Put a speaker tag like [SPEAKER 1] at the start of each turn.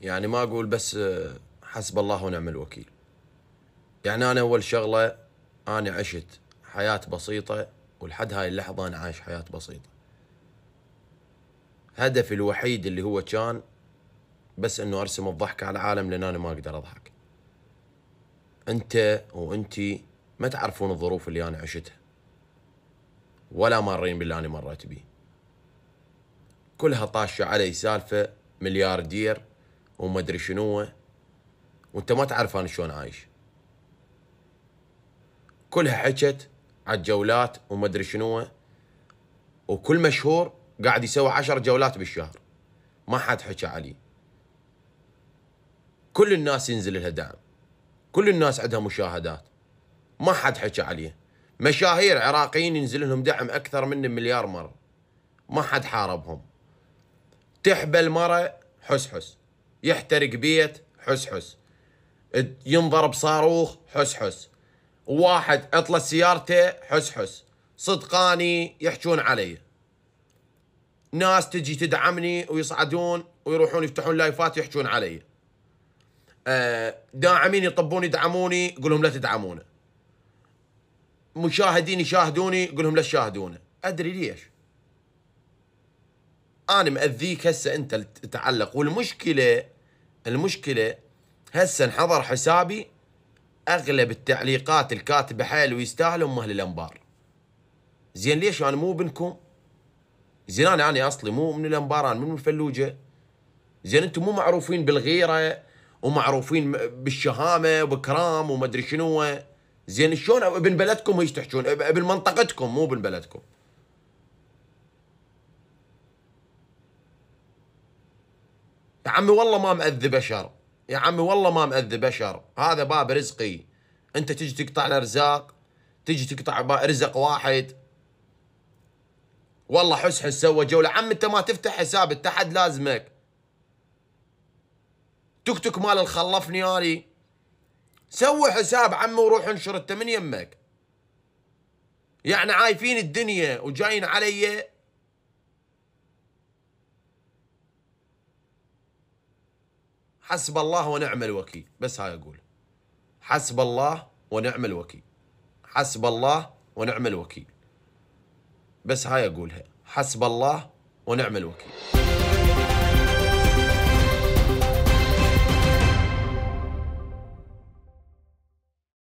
[SPEAKER 1] يعني ما اقول بس آه، حسب الله ونعم الوكيل يعني انا اول شغله انا عشت حياه بسيطه ولحد هاي اللحظه انا عايش حياه بسيطه هدفي الوحيد اللي هو كان بس انه ارسم الضحك على العالم لان انا ما اقدر اضحك انت وانتي ما تعرفون الظروف اللي انا عشتها ولا مارين باللي انا مريت بيه كلها طاشه علي سالفه ملياردير وما ادري شنو وانت ما تعرف انا شلون عايش كلها حكت على الجولات وما ادري شنو وكل مشهور قاعد يسوي عشر جولات بالشهر ما حد حكى علي كل الناس ينزل لها دعم كل الناس عندها مشاهدات ما حد حكى عليه مشاهير عراقيين ينزل لهم دعم اكثر من مليار مره ما حد حاربهم تحبل مره حس حس يحترق بيت حس حس ينضرب صاروخ حس حس واحد اطلع سيارته حس حس صدقاني يحجون علي ناس تجي تدعمني ويصعدون ويروحون يفتحون لايفات يحجون علي آه، داعمين يطبون يدعموني يقول لهم لا تدعمونا مشاهدين يشاهدوني يقول لهم لا تشاهدونه ادري ليش انا مأذيك هسه انت تعلق والمشكله المشكله هسه انحضر حسابي اغلب التعليقات الكاتبه حيل ويستاهلوا اهل الانبار زين ليش انا مو ابنكم زين انا انا اصلي مو من الانبار انا من الفلوجه زين انتم مو معروفين بالغيره ومعروفين بالشهامه وبكرام وما ادري شنو زين شلون ابن بلدكم هيش تحجون ابن منطقتكم مو ابن بلدكم يا عمي والله ما مأذي بشر يا عمي والله ما مأذي بشر هذا باب رزقي انت تجي تقطع الارزاق تجي تقطع رزق واحد والله حس حس سوى جوله عم انت ما تفتح حساب انت لازمك توك توك مال الخلفني اني سوي حساب عمي وروح انشر انت من يمك يعني عايفين الدنيا وجايين علي حسب الله ونعم الوكيل بس هاي أقول حسب الله ونعم الوكيل حسب الله ونعم الوكيل بس هاي أقولها حسب الله ونعم الوكيل